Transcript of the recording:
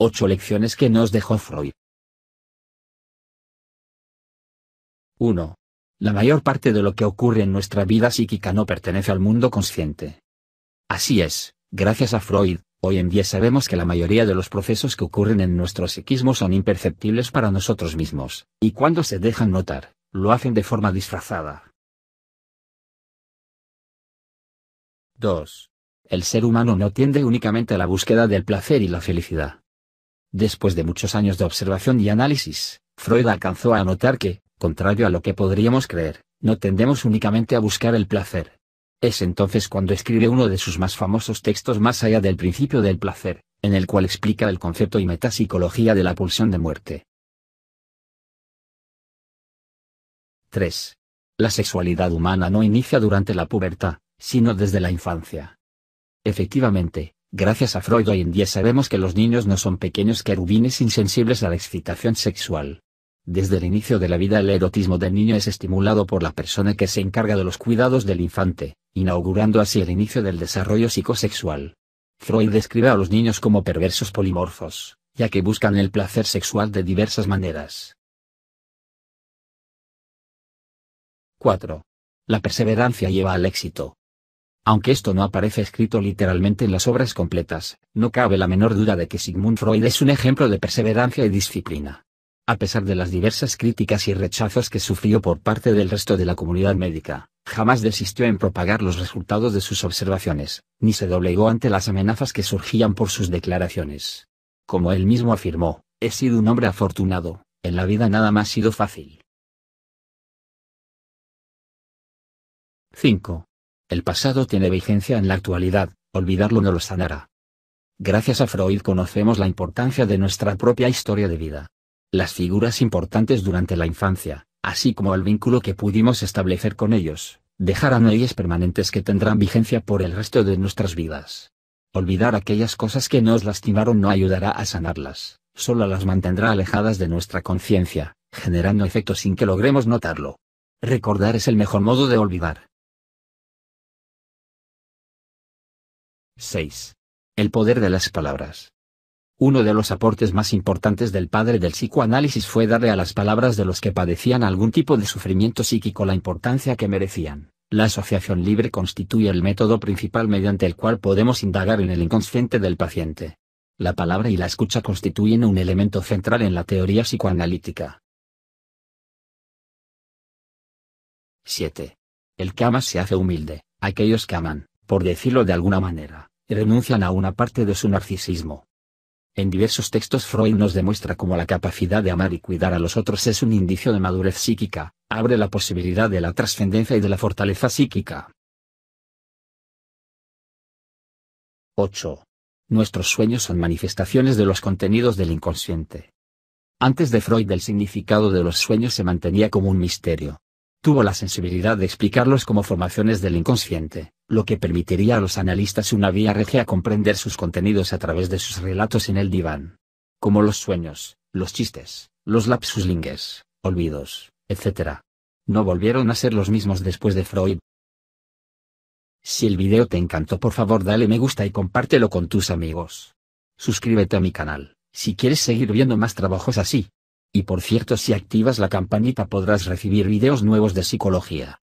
8 lecciones que nos dejó Freud. 1. La mayor parte de lo que ocurre en nuestra vida psíquica no pertenece al mundo consciente. Así es, gracias a Freud, hoy en día sabemos que la mayoría de los procesos que ocurren en nuestro psiquismo son imperceptibles para nosotros mismos, y cuando se dejan notar, lo hacen de forma disfrazada. 2. El ser humano no tiende únicamente a la búsqueda del placer y la felicidad. Después de muchos años de observación y análisis, Freud alcanzó a notar que, contrario a lo que podríamos creer, no tendemos únicamente a buscar el placer. Es entonces cuando escribe uno de sus más famosos textos Más allá del principio del placer, en el cual explica el concepto y metapsicología de la pulsión de muerte. 3. La sexualidad humana no inicia durante la pubertad, sino desde la infancia. Efectivamente, Gracias a Freud hoy en día sabemos que los niños no son pequeños querubines insensibles a la excitación sexual. Desde el inicio de la vida el erotismo del niño es estimulado por la persona que se encarga de los cuidados del infante, inaugurando así el inicio del desarrollo psicosexual. Freud describe a los niños como perversos polimorfos, ya que buscan el placer sexual de diversas maneras. 4. La perseverancia lleva al éxito. Aunque esto no aparece escrito literalmente en las obras completas, no cabe la menor duda de que Sigmund Freud es un ejemplo de perseverancia y disciplina. A pesar de las diversas críticas y rechazos que sufrió por parte del resto de la comunidad médica, jamás desistió en propagar los resultados de sus observaciones, ni se doblegó ante las amenazas que surgían por sus declaraciones. Como él mismo afirmó, he sido un hombre afortunado, en la vida nada más ha sido fácil. 5. El pasado tiene vigencia en la actualidad, olvidarlo no lo sanará. Gracias a Freud conocemos la importancia de nuestra propia historia de vida. Las figuras importantes durante la infancia, así como el vínculo que pudimos establecer con ellos, dejarán leyes permanentes que tendrán vigencia por el resto de nuestras vidas. Olvidar aquellas cosas que nos lastimaron no ayudará a sanarlas, solo las mantendrá alejadas de nuestra conciencia, generando efectos sin que logremos notarlo. Recordar es el mejor modo de olvidar. 6. El poder de las palabras. Uno de los aportes más importantes del padre del psicoanálisis fue darle a las palabras de los que padecían algún tipo de sufrimiento psíquico la importancia que merecían. La asociación libre constituye el método principal mediante el cual podemos indagar en el inconsciente del paciente. La palabra y la escucha constituyen un elemento central en la teoría psicoanalítica. 7. El que se hace humilde, aquellos que aman, por decirlo de alguna manera, renuncian a una parte de su narcisismo. En diversos textos Freud nos demuestra cómo la capacidad de amar y cuidar a los otros es un indicio de madurez psíquica, abre la posibilidad de la trascendencia y de la fortaleza psíquica. 8. Nuestros sueños son manifestaciones de los contenidos del inconsciente. Antes de Freud el significado de los sueños se mantenía como un misterio. Tuvo la sensibilidad de explicarlos como formaciones del inconsciente, lo que permitiría a los analistas una vía regia a comprender sus contenidos a través de sus relatos en el diván. Como los sueños, los chistes, los lapsus lingues, olvidos, etc. No volvieron a ser los mismos después de Freud. Si el video te encantó por favor dale me gusta y compártelo con tus amigos. Suscríbete a mi canal, si quieres seguir viendo más trabajos así. Y por cierto si activas la campanita podrás recibir videos nuevos de psicología.